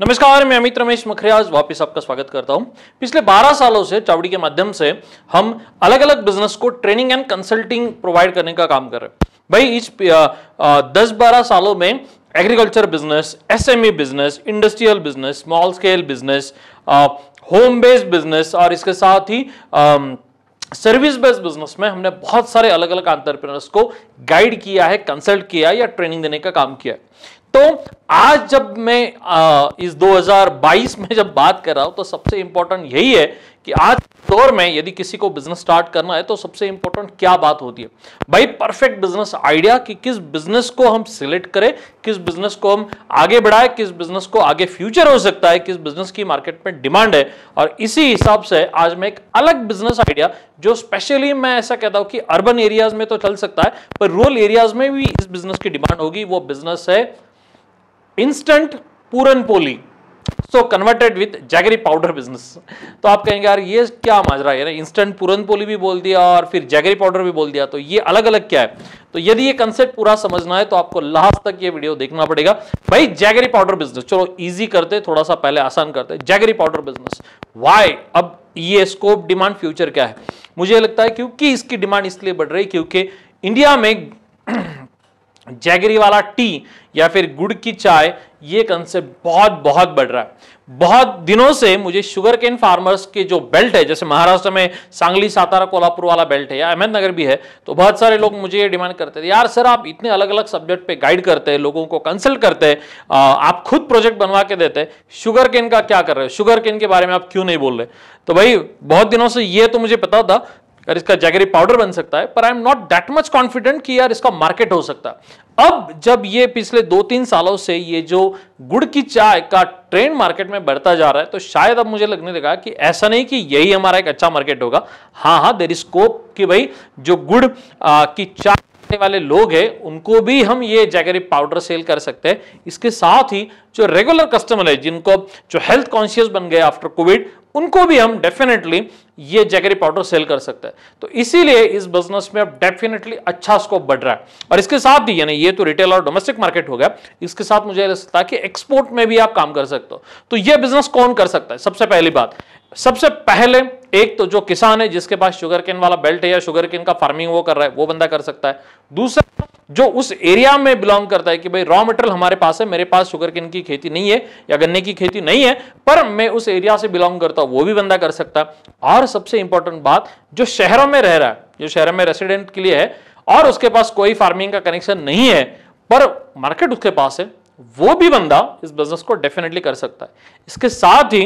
नमस्कार मैं अमित रमेश मखरियाज वापस आपका स्वागत करता हूं पिछले 12 सालों से चावड़ी के माध्यम से हम अलग अलग बिजनेस को ट्रेनिंग एंड कंसल्टिंग प्रोवाइड करने का काम कर रहे हैं भाई इस दस बारह सालों में agriculture business SME business industrial business small scale business home based business और इसके साथ ही आ, सर्विस बेस्ड बिजनेस में हमने बहुत सारे अलग अलग आंतरप्रेनर्स को गाइड किया है कंसल्ट किया या ट्रेनिंग देने का काम किया है तो आज जब मैं आ, इस 2022 में जब बात कर रहा हूं तो सबसे इंपॉर्टेंट यही है कि आज दौर में यदि किसी को बिजनेस स्टार्ट करना है तो सबसे इंपॉर्टेंट क्या बात होती है भाई परफेक्ट बिजनेस आइडिया कि किस बिजनेस को हम सिलेक्ट करें किस बिजनेस को हम आगे बढ़ाए किस बिजनेस को आगे फ्यूचर हो सकता है किस बिजनेस की मार्केट में डिमांड है और इसी हिसाब से आज मैं एक अलग बिजनेस आइडिया जो स्पेशली मैं ऐसा कहता हूं कि अर्बन एरियाज में तो चल सकता है पर रूरल एरियाज में भी इस बिजनेस की डिमांड होगी वो बिजनेस है instant puran poli so converted with jaggery powder business तो आप कहेंगे यार ये क्या माजरा है ना इंस्टेंट पूरन पोली भी बोल दिया और फिर जैगरी पाउडर भी बोल दिया तो ये अलग अलग क्या है तो यदि ये कंसेप्ट पूरा समझना है तो आपको लास्ट तक ये वीडियो देखना पड़ेगा भाई जैगरी पाउडर बिजनेस चलो ईजी करते थोड़ा सा पहले आसान करते जैगरी पाउडर बिजनेस वाई अब ये स्कोप डिमांड फ्यूचर क्या है मुझे लगता है क्योंकि इसकी डिमांड इसलिए बढ़ रही क्योंकि इंडिया में जैगरी वाला टी या फिर गुड़ की चाय ये कंसेप्ट बहुत बहुत बढ़ रहा है बहुत दिनों से मुझे शुगर केन फार्मर्स के जो बेल्ट है जैसे महाराष्ट्र में सांगली सातारा कोल्हापुर वाला बेल्ट है या अहमदनगर भी है तो बहुत सारे लोग मुझे ये डिमांड करते थे यार सर आप इतने अलग अलग सब्जेक्ट पे गाइड करते हैं लोगों को कंसल्ट करते हैं आप खुद प्रोजेक्ट बनवा के देते हैं शुगर केन का क्या कर रहे हो शुगर केन के बारे में आप क्यों नहीं बोल रहे तो भाई बहुत दिनों से ये तो मुझे पता था यार इसका जैगरी पाउडर बन सकता है पर I am not that much confident कि यार इसका मार्केट हो सकता है अब जब ये पिछले दो तीन सालों से ये जो गुड़ की चाय का ट्रेंड मार्केट में बढ़ता जा रहा है तो शायद अब मुझे लगने लगा कि ऐसा नहीं कि यही हमारा एक अच्छा मार्केट होगा हाँ हाँ देर इज स्कोप कि भाई जो गुड़ आ, की चाय वाले लोग हैं उनको भी हम ये जैगरी पाउडर सेल कर सकते हैं इसके साथ ही जो रेगुलर कस्टमर है जिनको जो हेल्थ कॉन्शियस बन गए आफ्टर कोविड उनको भी हम डेफिनेटली ये जैगरी पाउडर सेल कर सकते हैं तो इसीलिए इस बिजनेस में अब डेफिनेटली अच्छा स्कोप बढ़ रहा है और इसके साथ ही यानी ये तो रिटेल और डोमेस्टिक मार्केट हो गया इसके साथ मुझे लगता है कि एक्सपोर्ट में भी आप काम कर सकते हो तो ये बिजनेस कौन कर सकता है सबसे पहली बात सबसे पहले एक तो जो किसान है जिसके पास शुगर केन वाला बेल्ट है या शुगर केन का फार्मिंग वो कर रहा है वो बंदा कर सकता है दूसरा जो उस एरिया में बिलोंग करता है कि भाई रॉ मटेरियल हमारे पास है मेरे पास शुगर केन की खेती नहीं है या गन्ने की खेती नहीं है पर मैं उस एरिया से बिलोंग करता हूं वो भी बंदा कर सकता है और सबसे इंपॉर्टेंट बात जो शहरों में रह रहा है जो शहरों में रेसिडेंट के लिए है और उसके पास कोई फार्मिंग का कनेक्शन नहीं है पर मार्केट उसके पास है वो भी बंदा इस बिजनेस को डेफिनेटली कर सकता है इसके साथ ही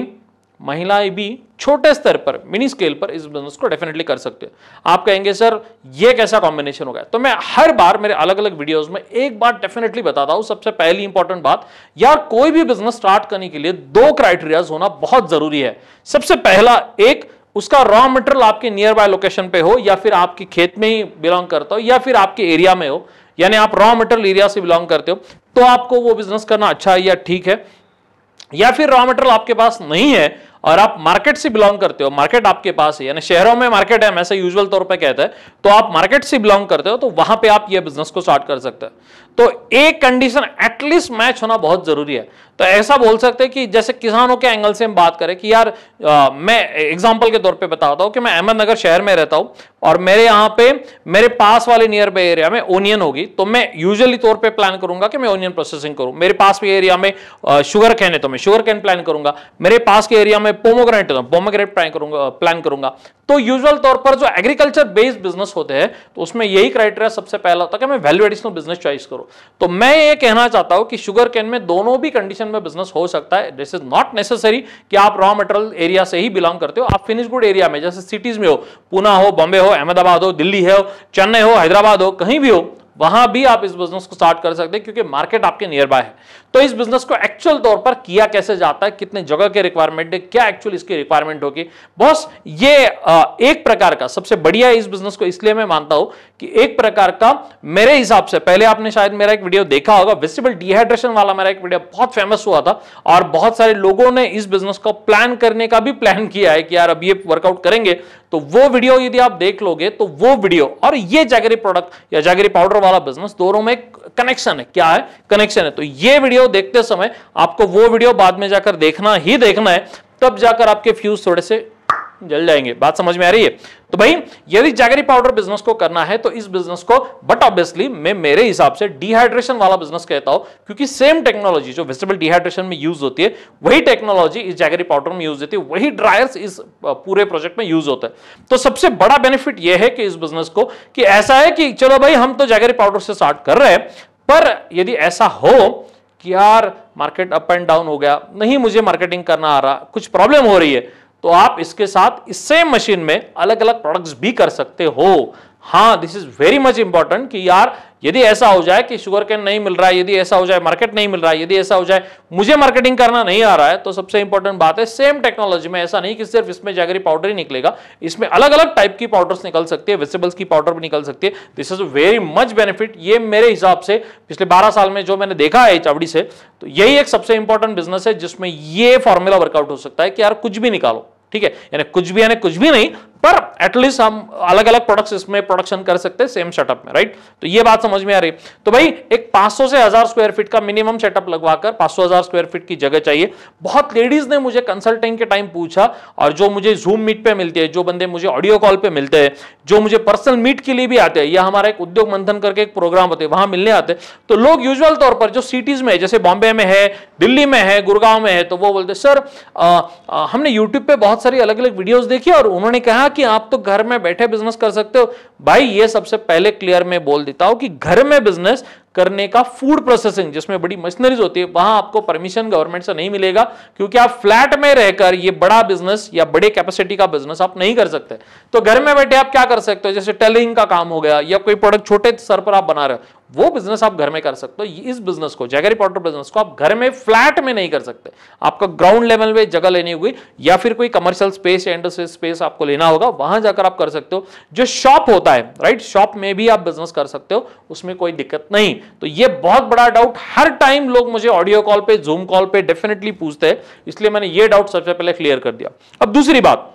महिलाएं भी छोटे स्तर पर मिनी स्केल पर इस बिजनेस को डेफिनेटली कर सकते हैं आप कहेंगे सर ये कैसा कॉम्बिनेशन होगा तो मैं हर बार मेरे अलग अलग वीडियोस में एक बार डेफिनेटली बताता हूं सबसे पहली इंपॉर्टेंट बात यार कोई भी बिजनेस स्टार्ट करने के लिए दो क्राइटेरियाज होना बहुत जरूरी है सबसे पहला एक उसका रॉ मटेरियल आपके नियर बाय लोकेशन पे हो या फिर आपके खेत में ही बिलोंग करता हो या फिर आपके एरिया में हो यानी आप रॉ मटेरियल एरिया से बिलोंग करते हो तो आपको वो बिजनेस करना अच्छा है या ठीक है या फिर रॉ मटेरियल आपके पास नहीं है और आप मार्केट से बिलोंग करते हो मार्केट आपके पास है यानी शहरों में मार्केट है हम ऐसे यूजुअल तौर पे कहते हैं तो आप मार्केट से बिलोंग करते हो तो वहां पे आप ये बिजनेस को स्टार्ट कर सकते हैं तो एक कंडीशन एटलीस्ट मैच होना बहुत जरूरी है तो ऐसा बोल सकते हैं कि जैसे किसानों के एंगल से हम बात करें कि यार आ, मैं एग्जाम्पल के तौर पर बताता हूँ कि मैं अहमदनगर शहर में रहता हूँ और मेरे यहाँ पे मेरे पास वाले नियर बाई एरिया में ओनियन होगी तो मैं यूजली तौर पर प्लान करूंगा कि मैं ओनियन प्रोसेसिंग करूँ मेरे पास के एरिया में शुगर कैन है तो मैं शुगर कैन प्लान करूंगा मेरे पास के एरिया में मैं पोमोग्रेनेट पोमोग्रेनेट प्लान करूंगा प्लान करूंगा तो यूजुअल तौर पर जो एग्रीकल्चर बेस्ड बिजनेस होते हैं तो उसमें यही क्राइटेरिया सबसे पहला होता है कि मैं वैल्यू एडिशनल बिजनेस चॉइस करूँ तो मैं ये कहना चाहता हूँ कि शुगर कैन में दोनों भी कंडीशन में बिजनेस हो सकता है दिस इज नॉट नेसेसरी कि आप रॉ मटेरियल एरिया से ही बिलोंग करते हो आप फिनिश गुड एरिया में जैसे सिटीज में हो पुना हो बॉम्बे हो अहमदाबाद हो दिल्ली हो चेन्नई हो हैदराबाद हो कहीं भी हो वहां भी आप इस बिजनेस को स्टार्ट कर सकते हैं क्योंकि मार्केट आपके नियर बाय है तो इस बिजनेस को एक्चुअल तौर पर किया कैसे जाता है कितने जगह के रिक्वायरमेंट है क्या एक्चुअल इसकी रिक्वायरमेंट होगी बॉस ये एक प्रकार का सबसे बढ़िया इस बिजनेस को इसलिए मैं मानता हूं कि एक प्रकार का मेरे हिसाब से पहले आपने शायद मेरा एक वीडियो देखा होगा वेजिटेबल डिहाइड्रेशन वाला मेरा एक वीडियो बहुत फेमस हुआ था और बहुत सारे लोगों ने इस बिजनेस को प्लान करने का भी प्लान किया है कि यार अब ये वर्कआउट करेंगे तो वो वीडियो यदि आप देख लोगे तो वो वीडियो और ये जैगरी प्रोडक्ट या जैगरी पाउडर वाला बिजनेस दोनों में कनेक्शन है क्या है कनेक्शन है तो ये वीडियो देखते समय आपको वो वीडियो बाद में जाकर देखना ही देखना है तब जाकर आपके फ्यूज थोड़े से जल जाएंगे बात समझ में आ रही है तो भाई यदि जैगरी पाउडर बिजनेस को करना है तो इस बिजनेस को बट ऑब्वियसली मैं मेरे हिसाब से डिहाइड्रेशन वाला बिजनेस कहता हूं क्योंकि सेम टेक्नोलॉजी जो वेजिटेबल डिहाइड्रेशन में यूज होती है वही टेक्नोलॉजी इस जैगरी पाउडर में यूज होती है वही ड्रायर्स इस पूरे प्रोजेक्ट में यूज होता है तो सबसे बड़ा बेनिफिट यह है कि इस बिजनेस को कि ऐसा है कि चलो भाई हम तो जैगरी पाउडर से स्टार्ट कर रहे हैं पर यदि ऐसा हो कि यार मार्केट अप एंड डाउन हो गया नहीं मुझे मार्केटिंग करना आ रहा कुछ प्रॉब्लम हो रही है तो आप इसके साथ इस सेम मशीन में अलग अलग प्रोडक्ट्स भी कर सकते हो हाँ this is very much important कि यार यदि ऐसा हो जाए कि शुगर कैन नहीं मिल रहा है यदि ऐसा हो जाए मार्केट नहीं मिल रहा है यदि ऐसा हो जाए मुझे मार्केटिंग करना नहीं आ रहा है तो सबसे इंपॉर्टेंट बात है सेम टेक्नोलॉजी में ऐसा नहीं कि सिर्फ इसमें जैगरी पाउडर ही निकलेगा इसमें अलग अलग टाइप की पाउडर्स निकल सकती है वेजिटेबल्स की पाउडर भी निकल सकती है this is very much benefit ये मेरे हिसाब से पिछले बारह साल में जो मैंने देखा है चावड़ी से तो यही एक सबसे इंपॉर्टेंट बिजनेस है जिसमें ये फॉर्मूला वर्कआउट हो सकता है कि यार कुछ भी निकालो ठीक है यानी कुछ भी यानी कुछ भी नहीं पर एटलीस्ट हम अलग अलग प्रोडक्ट्स इसमें प्रोडक्शन कर सकते हैं सेम सेटअप में राइट तो ये बात समझ में आ रही तो भाई एक 500 से हजार स्क्वायर फीट का मिनिमम सेटअप लगवाकर 500 हजार स्क्वायर फीट की जगह चाहिए बहुत लेडीज ने मुझे कंसल्टिंग के टाइम पूछा और जो मुझे जूम मीट पे मिलते हैं जो बंदे मुझे ऑडियो कॉल पे मिलते हैं जो मुझे पर्सनल मीट के लिए भी आते हैं या हमारा एक उद्योग मंथन करके एक प्रोग्राम होते हैं वहां मिलने आते तो लोग यूजल तौर पर जो सिटीज में जैसे बॉम्बे में है दिल्ली में है गुड़गांव में है तो वो बोलते सर हमने यूट्यूब पे बहुत सारी अलग अलग वीडियोज देखी और उन्होंने कहा कि आप तो घर में बैठे बिजनेस कर सकते हो भाई ये सबसे पहले क्लियर में बोल देता हूं कि घर में बिजनेस करने का फूड प्रोसेसिंग जिसमें बड़ी मशीनरीज होती है वहां आपको परमिशन गवर्नमेंट से नहीं मिलेगा क्योंकि आप फ्लैट में रहकर ये बड़ा बिजनेस या बड़े कैपेसिटी का बिजनेस आप नहीं कर सकते तो घर में बैठे आप क्या कर सकते हो जैसे टेलरिंग का काम हो गया या कोई प्रोडक्ट छोटे स्तर पर आप बना रहे हो वो बिजनेस आप घर में कर सकते हो इस बिजनेस को जैगरी पॉटर बिजनेस को आप घर में फ्लैट में नहीं कर सकते आपका ग्राउंड लेवल पे जगह लेनी होगी या फिर कोई कमर्शियल स्पेस या इंडस्ट्रियल स्पेस आपको लेना होगा वहां जाकर आप कर सकते हो जो शॉप होता है राइट शॉप में भी आप बिजनेस कर सकते हो उसमें कोई दिक्कत नहीं तो यह बहुत बड़ा डाउट हर टाइम लोग मुझे ऑडियो कॉल पे जूम कॉल पे डेफिनेटली पूछते हैं इसलिए मैंने यह डाउट सबसे पहले क्लियर कर दिया अब दूसरी बात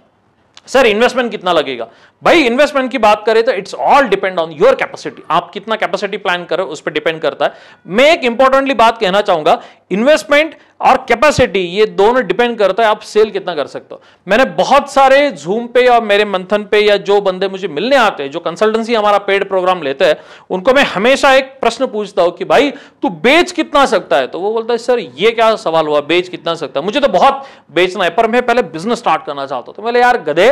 सर इन्वेस्टमेंट कितना लगेगा भाई इन्वेस्टमेंट की बात करें तो it's all depend on your capacity आप कितना कैपेसिटी प्लान करो उस पर डिपेंड करता है मैं एक इंपॉर्टेंटली बात कहना चाहूंगा इन्वेस्टमेंट और कैपेसिटी ये दोनों डिपेंड करता है आप सेल कितना कर सकते हो मैंने बहुत सारे जूम पे या मेरे मंथन पे या जो बंदे मुझे मिलने आते हैं जो कंसल्टेंसी हमारा पेड प्रोग्राम लेते हैं उनको मैं हमेशा एक प्रश्न पूछता हूं कि भाई तू बेच कितना सकता है तो वो बोलता है सर ये क्या सवाल हुआ बेच कितना सकता है मुझे तो बहुत बेचना है पर मैं पहले बिजनेस स्टार्ट करना चाहता हूं तो बोले यार गधे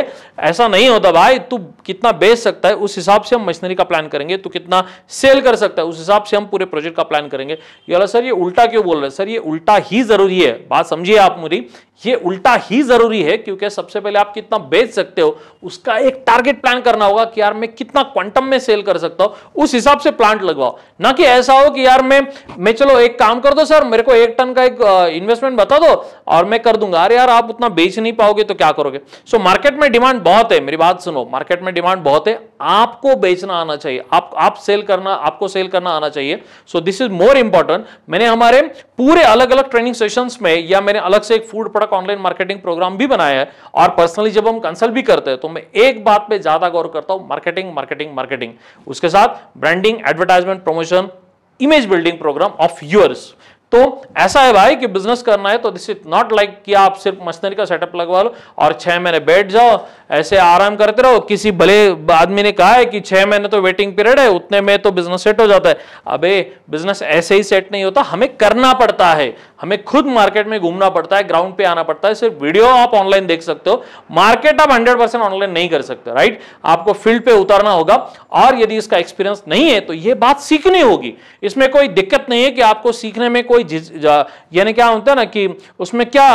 ऐसा नहीं होता भाई तू कितना बेच सकता है उस हिसाब से हम मशीनरी का प्लान करेंगे तू कितना सेल कर सकता है उस हिसाब से हम पूरे प्रोजेक्ट का प्लान करेंगे ये सर ये उल्टा क्यों बोल रहे हैं सर ये उल्टा ही जरूरी है बात समझिए आप मेरी ये उल्टा ही जरूरी है क्योंकि सबसे पहले आप कितना बेच सकते हो उसका एक टारगेट प्लान करना होगा कि यार मैं कितना क्वांटम में सेल कर सकता हूं उस हिसाब से प्लांट लगवाओ ना कि ऐसा हो कि यार मैं मैं चलो एक काम कर दो सर मेरे को एक टन का एक इन्वेस्टमेंट बता दो और मैं कर दूंगा अरे यार आप उतना बेच नहीं पाओगे तो क्या करोगे सो so, मार्केट में डिमांड बहुत है मेरी बात सुनो मार्केट में डिमांड बहुत है आपको बेचना आना चाहिए आप आप सेल करना आपको सेल करना आना चाहिए so this is more important मैंने हमारे पूरे अलग अलग ट्रेनिंग सेशंस में या मैंने अलग से एक food product online marketing program भी बनाया है और पर्सनली जब हम कंसल्ट भी करते हैं तो मैं एक बात पे ज्यादा गौर करता हूं मार्केटिंग मार्केटिंग मार्केटिंग उसके साथ branding advertisement promotion image building program of yours तो ऐसा है भाई कि बिजनेस करना है तो दिस इज नॉट लाइक कि आप सिर्फ मशीनरी का सेटअप लगवा लो और छह महीने बैठ जाओ ऐसे आराम करते रहो किसी भले आदमी ने कहा है कि छह महीने तो वेटिंग पीरियड है उतने में तो बिजनेस सेट हो जाता है अबे बिजनेस ऐसे ही सेट नहीं होता हमें करना पड़ता है हमें खुद मार्केट में घूमना पड़ता है ग्राउंड पे आना पड़ता है सिर्फ वीडियो आप ऑनलाइन देख सकते हो मार्केट आप 100 परसेंट ऑनलाइन नहीं कर सकते राइट आपको फील्ड पे उतरना होगा और यदि इसका एक्सपीरियंस नहीं है तो ये बात सीखनी होगी इसमें कोई दिक्कत नहीं है कि आपको सीखने में कोई यानी क्या होता है ना कि उसमें क्या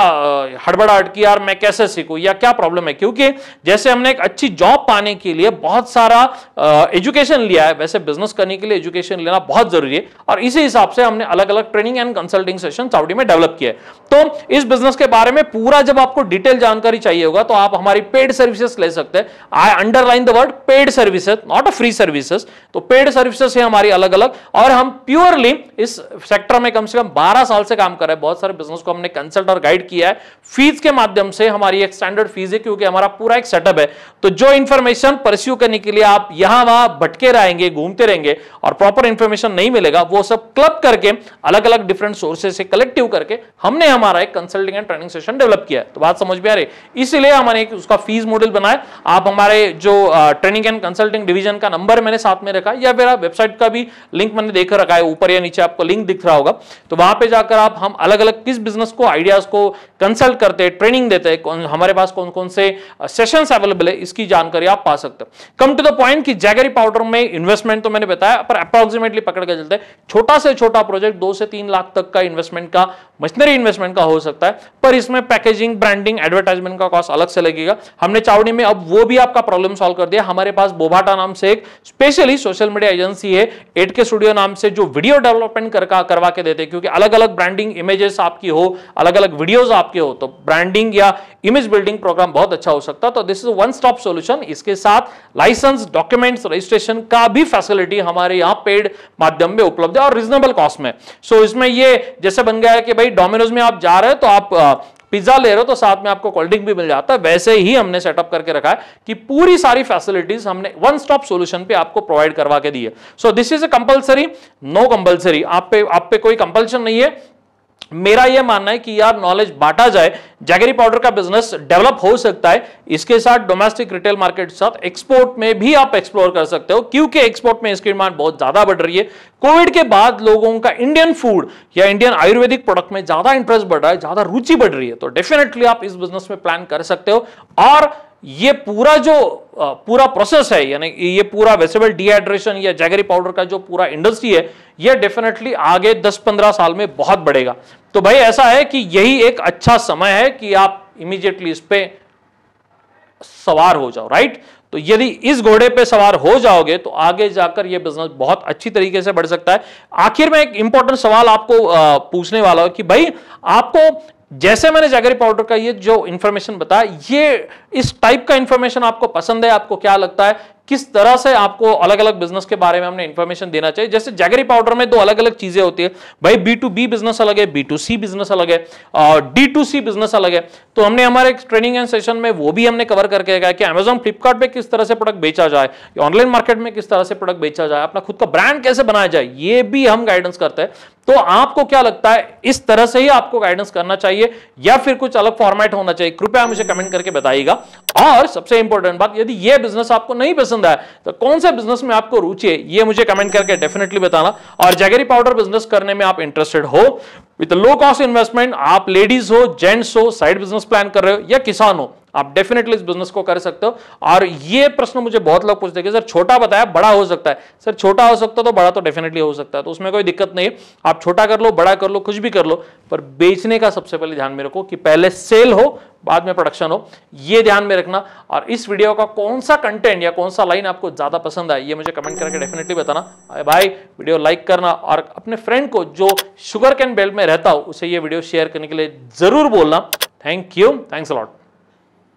हड़बड़ाहट की यार मैं कैसे सीखू या क्या प्रॉब्लम है क्योंकि जैसे हमने एक अच्छी जॉब पाने के लिए बहुत सारा एजुकेशन लिया है वैसे बिजनेस करने के लिए एजुकेशन लेना बहुत जरूरी है और इसी हिसाब से हमने अलग अलग ट्रेनिंग एंड कंसल्टिंग सेशन साउडी प्रॉपर्टी में डेवलप किया है तो इस बिजनेस के बारे में पूरा जब आपको डिटेल जानकारी चाहिए होगा तो आप हमारी पेड सर्विसेज ले सकते हैं I underline the word paid services not a free services तो पेड सर्विसेज है हमारी अलग अलग और हम प्योरली इस सेक्टर में कम से कम 12 साल से काम कर रहे हैं बहुत सारे बिजनेस को हमने कंसल्ट और गाइड किया है फीस के माध्यम से हमारी एक स्टैंडर्ड फीस है क्योंकि हमारा पूरा एक सेटअप है तो जो इन्फॉर्मेशन परस्यू करने के लिए आप यहां वहां भटके रहेंगे घूमते रहेंगे और प्रॉपर इंफॉर्मेशन नहीं मिलेगा वो सब क्लब करके अलग अलग डिफरेंट सोर्सेज से कलेक्टिव इफेक्टिव करके हमने हमारा एक consulting and training session develop किया तो बात समझ में आ रही इसलिए हमारे एक उसका फीस मॉडल बनाया आप हमारे जो ट्रेनिंग एंड कंसल्टिंग डिवीजन का नंबर मैंने साथ में रखा या मेरा वेबसाइट का भी लिंक मैंने देख रखा है ऊपर या नीचे आपको लिंक दिख रहा होगा तो वहां पर जाकर आप हम अलग अलग किस बिजनेस को आइडियाज को कंसल्ट करते हैं ट्रेनिंग देते हैं हमारे पास कौन कौन से सेशन अवेलेबल है इसकी जानकारी आप पा सकते हैं कम टू द पॉइंट कि जैगरी पाउडर में इन्वेस्टमेंट तो मैंने बताया पर अप्रोक्सीमेटली पकड़ के चलते छोटा से छोटा प्रोजेक्ट दो से तीन लाख तक का इन्वेस्टमेंट का मशीनरी इन्वेस्टमेंट का हो सकता है पर इसमें पैकेजिंग ब्रांडिंग एडवर्टाइजमेंट का कॉस्ट अलग से लगेगा हमने चावड़ी में अब वो भी आपका प्रॉब्लम सॉल्व कर दिया हमारे पास बोभाटा नाम से एक स्पेशली सोशल मीडिया एजेंसी है एट के स्टूडियो नाम से जो वीडियो डेवलपमेंट कर, करवा के देते क्योंकि अलग अलग ब्रांडिंग इमेजेस आपकी हो अलग अलग वीडियोज आपके हो तो ब्रांडिंग या इमेज बिल्डिंग प्रोग्राम बहुत अच्छा हो सकता है तो this is one stop solution इसके साथ लाइसेंस डॉक्यूमेंट्स रजिस्ट्रेशन का भी फैसिलिटी हमारे यहाँ पेड माध्यम में उपलब्ध है और रीजनेबल कॉस्ट में सो so, इसमें ये जैसे बन गया कि भाई डोमिनोज में आप जा रहे हो तो आप पिज्जा ले रहे हो तो साथ में आपको कोल्ड ड्रिंक भी मिल जाता है वैसे ही हमने सेटअप करके रखा है कि पूरी सारी फैसिलिटीज हमने वन स्टॉप सॉल्यूशन पे आपको प्रोवाइड करवा के दी है so this is a compulsory no compulsory आप पे आप पे कोई कंपल्सन नहीं है मेरा यह मानना है कि यार नॉलेज बांटा जाए जैगरी पाउडर का बिजनेस डेवलप हो सकता है इसके साथ डोमेस्टिक रिटेल मार्केट के साथ एक्सपोर्ट में भी आप एक्सप्लोर कर सकते हो क्योंकि एक्सपोर्ट में इसकी डिमांड बहुत ज्यादा बढ़ रही है कोविड के बाद लोगों का इंडियन फूड या इंडियन आयुर्वेदिक प्रोडक्ट में ज्यादा इंटरेस्ट बढ़ रहा है ज्यादा रुचि बढ़ रही है तो डेफिनेटली आप इस बिजनेस में प्लान कर सकते हो और ये पूरा जो पूरा प्रोसेस है यानी ये पूरा वेजिटेबल डिहाइड्रेशन या जैगरी पाउडर का जो पूरा इंडस्ट्री है ये डेफिनेटली आगे 10-15 साल में बहुत बढ़ेगा तो भाई ऐसा है कि यही एक अच्छा समय है कि आप इमीजिएटली इस पे सवार हो जाओ राइट तो यदि इस घोड़े पे सवार हो जाओगे तो आगे जाकर यह बिजनेस बहुत अच्छी तरीके से बढ़ सकता है आखिर में एक इंपॉर्टेंट सवाल आपको पूछने वाला हो कि भाई आपको जैसे मैंने जैगरी पाउडर का ये जो इन्फॉर्मेशन बताया ये इस टाइप का इन्फॉर्मेशन आपको पसंद है आपको क्या लगता है किस तरह से आपको अलग अलग बिजनेस के बारे में हमने इन्फॉर्मेशन देना चाहिए जैसे जैगरी पाउडर में दो अलग अलग चीजें होती है भाई बी टू बी बिजनेस अलग है बी टू सी बिजनेस अलग है और डी टू सी बिजनेस अलग है तो हमने हमारे ट्रेनिंग एंड सेशन में वो भी हमने कवर करके गया कि अमेजोन फ्लिपकार्ट किस तरह से प्रोडक्ट बेचा जाए ऑनलाइन मार्केट में किस तरह से प्रोडक्ट बेचा जाए अपना खुद का ब्रांड कैसे बनाया जाए ये भी हम गाइडेंस करते हैं तो आपको क्या लगता है इस तरह से ही आपको गाइडेंस करना चाहिए या फिर कुछ अलग फॉर्मेट होना चाहिए कृपया मुझे कमेंट करके बताइएगा और सबसे इंपॉर्टेंट बात यदि ये बिजनेस आपको नहीं पसंद पसंद आया तो कौन सा बिजनेस में आपको रुचि है ये मुझे कमेंट करके डेफिनेटली बताना और जैगरी पाउडर बिजनेस करने में आप इंटरेस्टेड हो विद लो कॉस्ट इन्वेस्टमेंट आप लेडीज हो जेंट्स हो साइड बिजनेस प्लान कर रहे हो या किसान हो आप डेफिनेटली इस बिजनेस को कर सकते हो और ये प्रश्न मुझे बहुत लोग पूछते हैं कि सर छोटा बताया बड़ा हो सकता है सर छोटा हो सकता है तो बड़ा तो डेफिनेटली हो सकता है तो उसमें कोई दिक्कत नहीं है आप छोटा कर लो बड़ा कर लो कुछ भी कर लो पर बेचने का सबसे पहले ध्यान में रखो कि पहले सेल हो बाद में प्रोडक्शन हो ये ध्यान में रखना और इस वीडियो का कौन सा कंटेंट या कौन सा लाइन आपको ज़्यादा पसंद आए ये मुझे कमेंट करके डेफिनेटली बताना भाई वीडियो लाइक करना और अपने फ्रेंड को जो शुगर कैन बेल्ट में रहता हो उसे ये वीडियो शेयर करने के लिए ज़रूर बोलना थैंक यू थैंक्स अलॉट